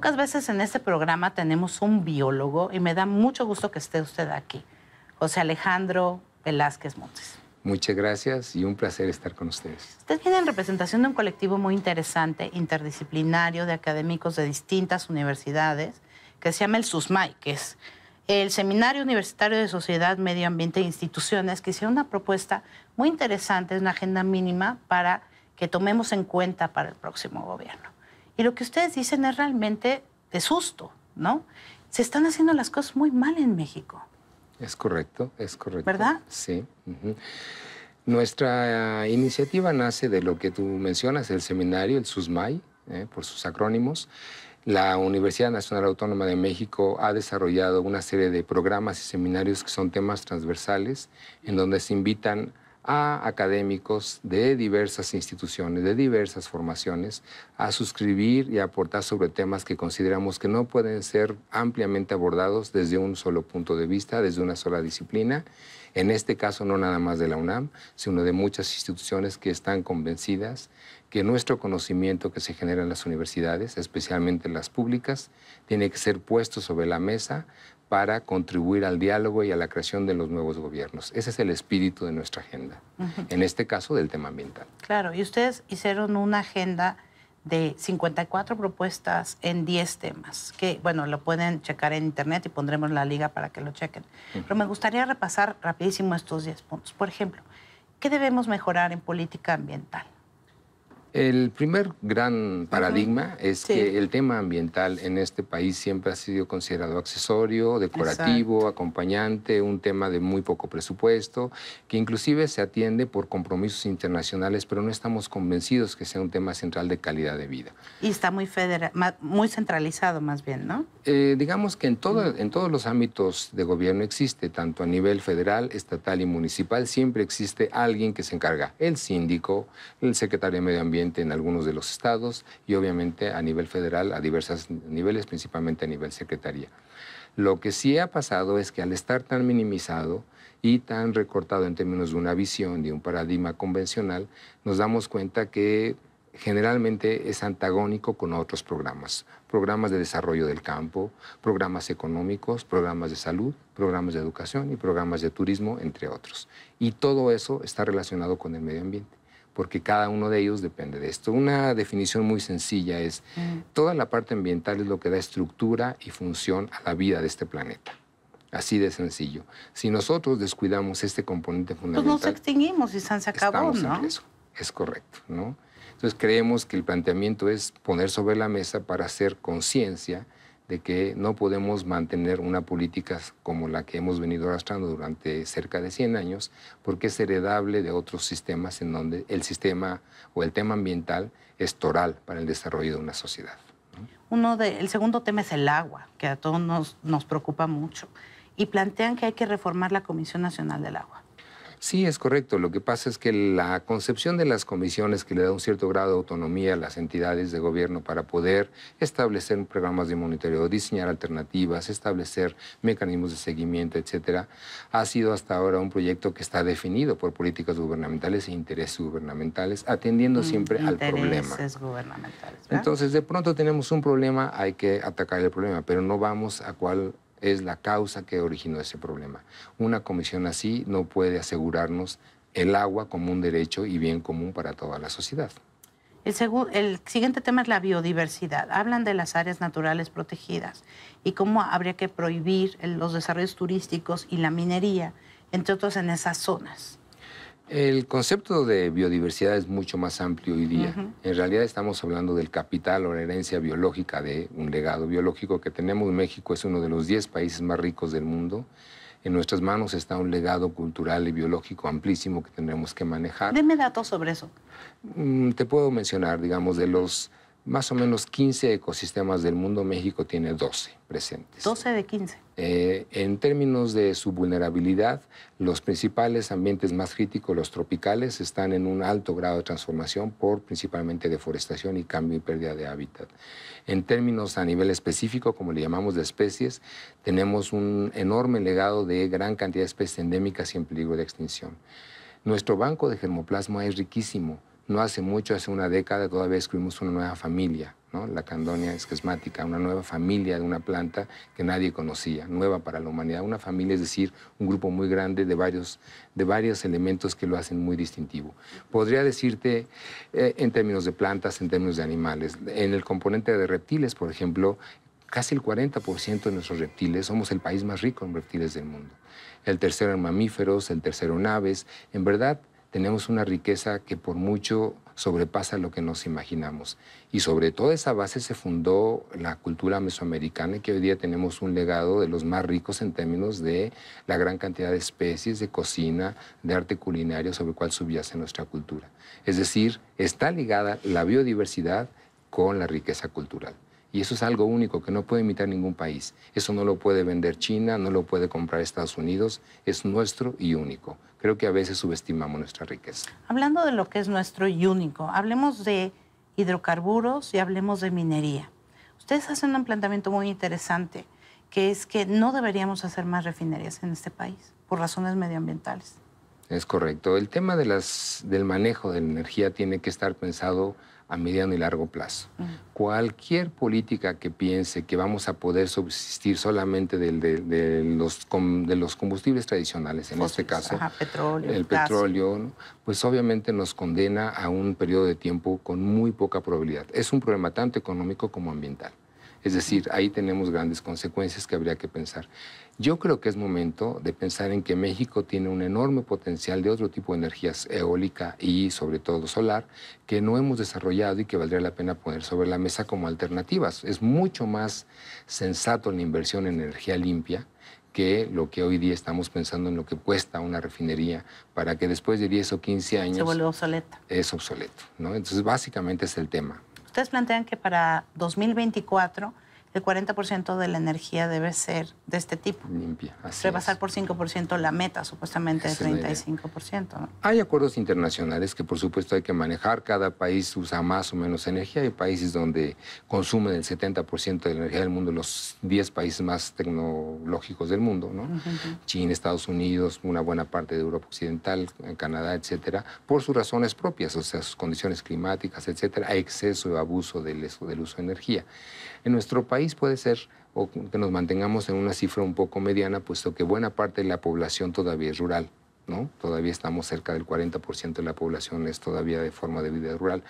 pocas veces en este programa tenemos un biólogo y me da mucho gusto que esté usted aquí. José Alejandro Velázquez Montes. Muchas gracias y un placer estar con ustedes. Usted viene en representación de un colectivo muy interesante, interdisciplinario, de académicos de distintas universidades, que se llama el SUSMAI, que es el Seminario Universitario de Sociedad, Medio Ambiente e Instituciones, que hicieron una propuesta muy interesante, una agenda mínima para que tomemos en cuenta para el próximo gobierno. Y lo que ustedes dicen es realmente de susto, ¿no? Se están haciendo las cosas muy mal en México. Es correcto, es correcto. ¿Verdad? Sí. Nuestra iniciativa nace de lo que tú mencionas, el seminario, el SUSMAI, eh, por sus acrónimos. La Universidad Nacional Autónoma de México ha desarrollado una serie de programas y seminarios que son temas transversales, en donde se invitan a académicos de diversas instituciones, de diversas formaciones, a suscribir y aportar sobre temas que consideramos que no pueden ser ampliamente abordados desde un solo punto de vista, desde una sola disciplina. En este caso, no nada más de la UNAM, sino de muchas instituciones que están convencidas que nuestro conocimiento que se genera en las universidades, especialmente en las públicas, tiene que ser puesto sobre la mesa para contribuir al diálogo y a la creación de los nuevos gobiernos. Ese es el espíritu de nuestra agenda, en este caso del tema ambiental. Claro, y ustedes hicieron una agenda de 54 propuestas en 10 temas, que bueno, lo pueden checar en internet y pondremos la liga para que lo chequen. Pero me gustaría repasar rapidísimo estos 10 puntos. Por ejemplo, ¿qué debemos mejorar en política ambiental? El primer gran paradigma es que el tema ambiental en este país siempre ha sido considerado accesorio, decorativo, acompañante, un tema de muy poco presupuesto, que inclusive se atiende por compromisos internacionales, pero no estamos convencidos que sea un tema central de calidad de vida. Y está muy, federal, muy centralizado más bien, ¿no? Eh, digamos que en, todo, en todos los ámbitos de gobierno existe, tanto a nivel federal, estatal y municipal, siempre existe alguien que se encarga, el síndico, el secretario de Medio Ambiente, en algunos de los estados y obviamente a nivel federal a diversos niveles, principalmente a nivel secretaría. Lo que sí ha pasado es que al estar tan minimizado y tan recortado en términos de una visión, de un paradigma convencional, nos damos cuenta que generalmente es antagónico con otros programas, programas de desarrollo del campo, programas económicos, programas de salud, programas de educación y programas de turismo, entre otros. Y todo eso está relacionado con el medio ambiente porque cada uno de ellos depende de esto. Una definición muy sencilla es, mm. toda la parte ambiental es lo que da estructura y función a la vida de este planeta. Así de sencillo. Si nosotros descuidamos este componente fundamental... Pues nos extinguimos y se acabó, ¿no? Es correcto, ¿no? Entonces creemos que el planteamiento es poner sobre la mesa para hacer conciencia de que no podemos mantener una política como la que hemos venido arrastrando durante cerca de 100 años, porque es heredable de otros sistemas en donde el sistema o el tema ambiental es toral para el desarrollo de una sociedad. Uno de, el segundo tema es el agua, que a todos nos, nos preocupa mucho, y plantean que hay que reformar la Comisión Nacional del Agua. Sí, es correcto. Lo que pasa es que la concepción de las comisiones que le da un cierto grado de autonomía a las entidades de gobierno para poder establecer programas de monitoreo, diseñar alternativas, establecer mecanismos de seguimiento, etcétera, ha sido hasta ahora un proyecto que está definido por políticas gubernamentales e intereses gubernamentales, atendiendo mm, siempre al problema. Gubernamentales, Entonces, de pronto tenemos un problema, hay que atacar el problema, pero no vamos a cuál es la causa que originó ese problema. Una comisión así no puede asegurarnos el agua como un derecho y bien común para toda la sociedad. El, el, siguiente tema es la biodiversidad. Hablan de las áreas naturales protegidas y cómo habría que prohibir los desarrollos turísticos y la minería, entre otros, en esas zonas. El concepto de biodiversidad es mucho más amplio hoy día. En realidad estamos hablando del capital o la herencia biológica de un legado biológico que tenemos. México es uno de los 10 países más ricos del mundo. En nuestras manos está un legado cultural y biológico amplísimo que tenemos que manejar. Deme datos sobre eso. Mm, te puedo mencionar, digamos, de los más o menos 15 ecosistemas del mundo, México tiene 12 presentes. 12 de 15. Eh, en términos de su vulnerabilidad, los principales ambientes más críticos, los tropicales, están en un alto grado de transformación por principalmente deforestación y cambio y pérdida de hábitat. En términos a nivel específico, como le llamamos de especies, tenemos un enorme legado de gran cantidad de especies endémicas y en peligro de extinción. Nuestro banco de germoplasma es riquísimo no hace mucho, hace una década, todavía escribimos una nueva familia, ¿no? la candonia esquesmática, una nueva familia de una planta que nadie conocía, nueva para la humanidad. Una familia, es decir, un grupo muy grande de varios, de varios elementos que lo hacen muy distintivo. Podría decirte eh, en términos de plantas, en términos de animales. En el componente de reptiles, por ejemplo, casi el 40% de nuestros reptiles, somos el país más rico en reptiles del mundo. El tercero en mamíferos, el tercero en aves. En verdad, tenemos una riqueza que por mucho sobrepasa lo que nos imaginamos. Y sobre toda esa base se fundó la cultura mesoamericana y que hoy día tenemos un legado de los más ricos en términos de la gran cantidad de especies, de cocina, de arte culinario sobre el cual subyace nuestra cultura. Es decir, está ligada la biodiversidad con la riqueza cultural. Y eso es algo único que no puede imitar ningún país. Eso no lo puede vender China, no lo puede comprar Estados Unidos. Es nuestro y único. Creo que a veces subestimamos nuestra riqueza. Hablando de lo que es nuestro y único, hablemos de hidrocarburos y hablemos de minería. Ustedes hacen un planteamiento muy interesante, que es que no deberíamos hacer más refinerías en este país por razones medioambientales. Es correcto. El tema de las, del manejo de la energía tiene que estar pensado a mediano y largo plazo. Cualquier política que piense que vamos a poder subsistir solamente de, los, combustibles tradicionales, en este caso el petróleo, pues obviamente nos condena a un periodo de tiempo con muy poca probabilidad. Es un problema tanto económico como ambiental. Es decir, ahí tenemos grandes consecuencias que habría que pensar. Yo creo que es momento de pensar en que México tiene un enorme potencial de otro tipo de energías eólica y sobre todo solar que no hemos desarrollado y que valdría la pena poner sobre la mesa como alternativas. Es mucho más sensato la inversión en energía limpia que lo que hoy día estamos pensando en lo que cuesta una refinería para que después de 10 o 15 años... Se Es obsoleto, ¿no? Entonces, básicamente es el tema. Ustedes plantean que para 2024 el 40% de la energía debe ser de este tipo. Limpia, así Rebasar es. por 5% la meta, supuestamente de 35%. Hay acuerdos internacionales que por supuesto hay que manejar. Cada país usa más o menos energía. Hay países donde consumen el 70% de la energía del mundo, los 10 países más tecnológicos del mundo, ¿no? China, Estados Unidos, una buena parte de Europa Occidental, Canadá, etcétera, por sus razones propias, o sea, sus condiciones climáticas, etcétera, hay exceso y abuso del, del uso de energía. En nuestro país puede ser que nos mantengamos en una cifra un poco mediana, puesto que buena parte de la población todavía es rural. ¿no? Todavía estamos cerca del 40% de la población es todavía de forma de vida rural.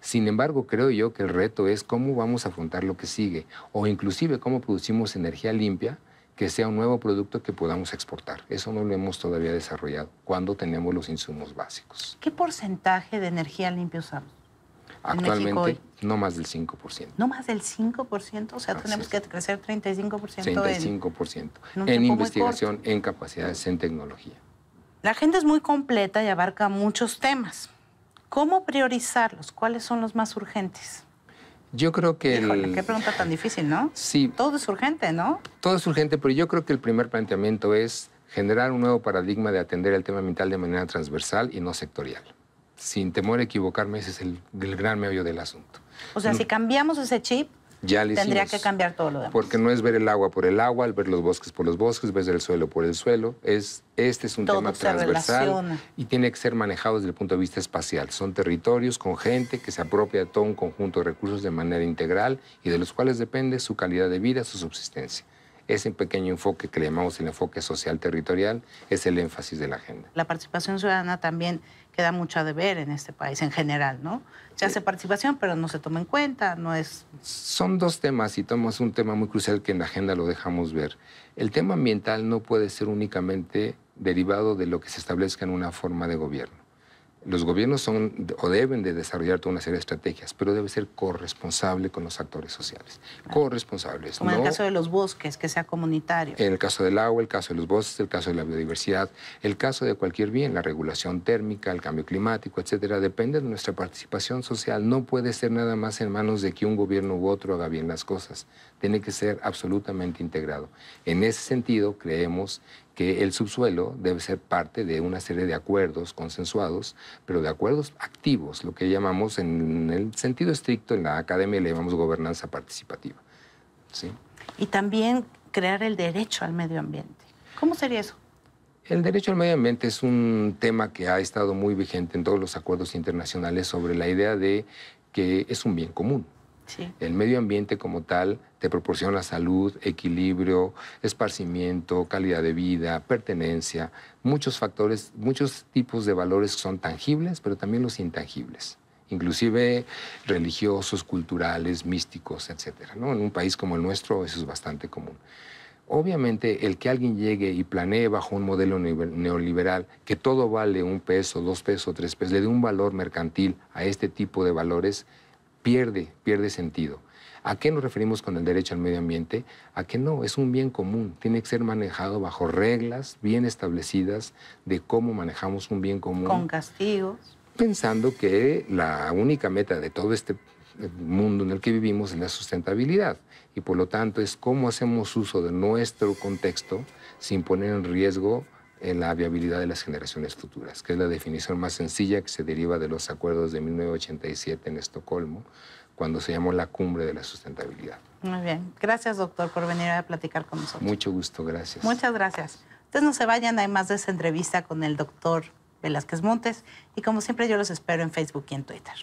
Sin embargo, creo yo que el reto es cómo vamos a afrontar lo que sigue o inclusive cómo producimos energía limpia que sea un nuevo producto que podamos exportar. Eso no lo hemos todavía desarrollado cuando tenemos los insumos básicos. ¿Qué porcentaje de energía limpia usamos? Actualmente, no más del 5%. No más del 5%, o sea, tenemos que crecer 35%. 35% en, en, en investigación, en capacidades, en tecnología. La agenda es muy completa y abarca muchos temas. ¿Cómo priorizarlos? ¿Cuáles son los más urgentes? Yo creo que... qué pregunta tan difícil, ¿no? Sí. Todo es urgente, ¿no? Todo es urgente, pero yo creo que el primer planteamiento es generar un nuevo paradigma de atender el tema ambiental de manera transversal y no sectorial sin temor a equivocarme, ese es el, gran meollo del asunto. O sea, si cambiamos ese chip, tendría que cambiar todo lo demás. Porque no es ver el agua por el agua, ver los bosques por los bosques, ver el suelo por el suelo. Es, este es un tema transversal y tiene que ser manejado desde el punto de vista espacial. Son territorios con gente que se apropia de todo un conjunto de recursos de manera integral y de los cuales depende su calidad de vida, su subsistencia. Ese pequeño enfoque que le llamamos el enfoque social territorial es el énfasis de la agenda. La participación ciudadana también queda mucho a deber en este país en general, ¿no? Se hace participación, pero no se toma en cuenta, no es... Son dos temas y tomamos un tema muy crucial que en la agenda lo dejamos ver. El tema ambiental no puede ser únicamente derivado de lo que se establezca en una forma de gobierno. Los gobiernos son o deben de desarrollar toda una serie de estrategias, pero debe ser corresponsable con los actores sociales. Corresponsables. Como en el caso de los bosques, que sea comunitario. En el caso del agua, el caso de los bosques, el caso de la biodiversidad, el caso de cualquier bien, la regulación térmica, el cambio climático, etcétera, depende de nuestra participación social. No puede ser nada más en manos de que un gobierno u otro haga bien las cosas tiene que ser absolutamente integrado. En ese sentido, creemos que el subsuelo debe ser parte de una serie de acuerdos consensuados, pero de acuerdos activos, lo que llamamos en el sentido estricto en la academia le llamamos gobernanza participativa. ¿sí? Y también crear el derecho al medio ambiente. ¿Cómo sería eso? El derecho al medio ambiente es un tema que ha estado muy vigente en todos los acuerdos internacionales sobre la idea de que es un bien común. El medio ambiente como tal te proporciona salud, equilibrio, esparcimiento, calidad de vida, pertenencia, muchos factores, muchos tipos de valores que son tangibles, pero también los intangibles inclusive religiosos, culturales, místicos, etc. ¿no? En un país como el nuestro eso es bastante común. Obviamente, el que alguien llegue y planee bajo un modelo neoliberal que todo vale un peso, dos pesos, tres pesos, le dé un valor mercantil a este tipo de valores, pierde, pierde sentido. ¿A qué nos referimos con el derecho al medio ambiente? A que no, es un bien común, tiene que ser manejado bajo reglas bien establecidas de cómo manejamos un bien común. Con castigos. Pensando que la única meta de todo este eh, mundo en el que vivimos es la sustentabilidad y por lo tanto es cómo hacemos uso de nuestro contexto sin poner en riesgo en la viabilidad de las generaciones futuras, que es la definición más sencilla que se deriva de los acuerdos de 1987 en Estocolmo, cuando se llamó la cumbre de la sustentabilidad. Muy bien. Gracias, doctor, por venir a platicar con nosotros. Mucho gusto, gracias. Muchas gracias. Entonces, no se vayan, hay más de esa entrevista con el doctor Velázquez Montes y como siempre yo los espero en Facebook y en Twitter.